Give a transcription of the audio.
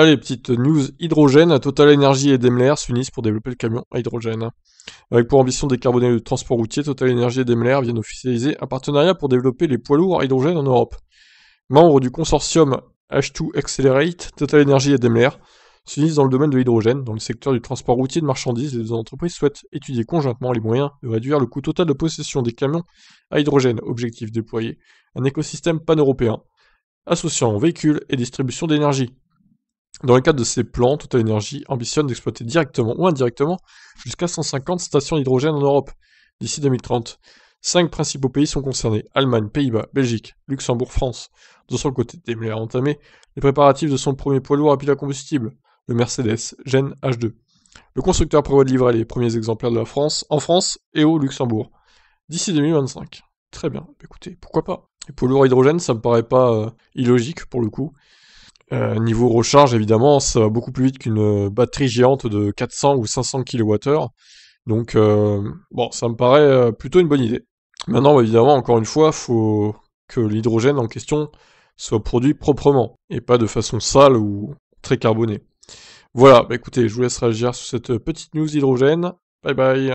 Allez, petite news hydrogène. Total Energy et Daimler s'unissent pour développer le camion à hydrogène. Avec pour ambition décarboner le transport routier, Total Energy et Daimler viennent officialiser un partenariat pour développer les poids lourds à hydrogène en Europe. Membres du consortium H2 Accelerate, Total Energy et Daimler s'unissent dans le domaine de l'hydrogène. Dans le secteur du transport routier de marchandises, les deux entreprises souhaitent étudier conjointement les moyens de réduire le coût total de possession des camions à hydrogène. Objectif déployer un écosystème pan-européen associant véhicules et distribution d'énergie, dans le cadre de ces plans, Total Energy ambitionne d'exploiter directement ou indirectement jusqu'à 150 stations d'hydrogène en Europe d'ici 2030. Cinq principaux pays sont concernés Allemagne, Pays-Bas, Belgique, Luxembourg, France. De son côté, Daimler a entamé les préparatifs de son premier poids lourd à pile à combustible, le Mercedes Gen H2. Le constructeur prévoit de livrer les premiers exemplaires de la France en France et au Luxembourg d'ici 2025. Très bien, bah, écoutez, pourquoi pas Les poids lourds à hydrogène, ça me paraît pas euh, illogique pour le coup. Euh, niveau recharge, évidemment, ça va beaucoup plus vite qu'une batterie géante de 400 ou 500 kWh. Donc, euh, bon, ça me paraît euh, plutôt une bonne idée. Maintenant, bah, évidemment, encore une fois, faut que l'hydrogène en question soit produit proprement et pas de façon sale ou très carbonée. Voilà, bah, écoutez, je vous laisse réagir sur cette petite news hydrogène. Bye bye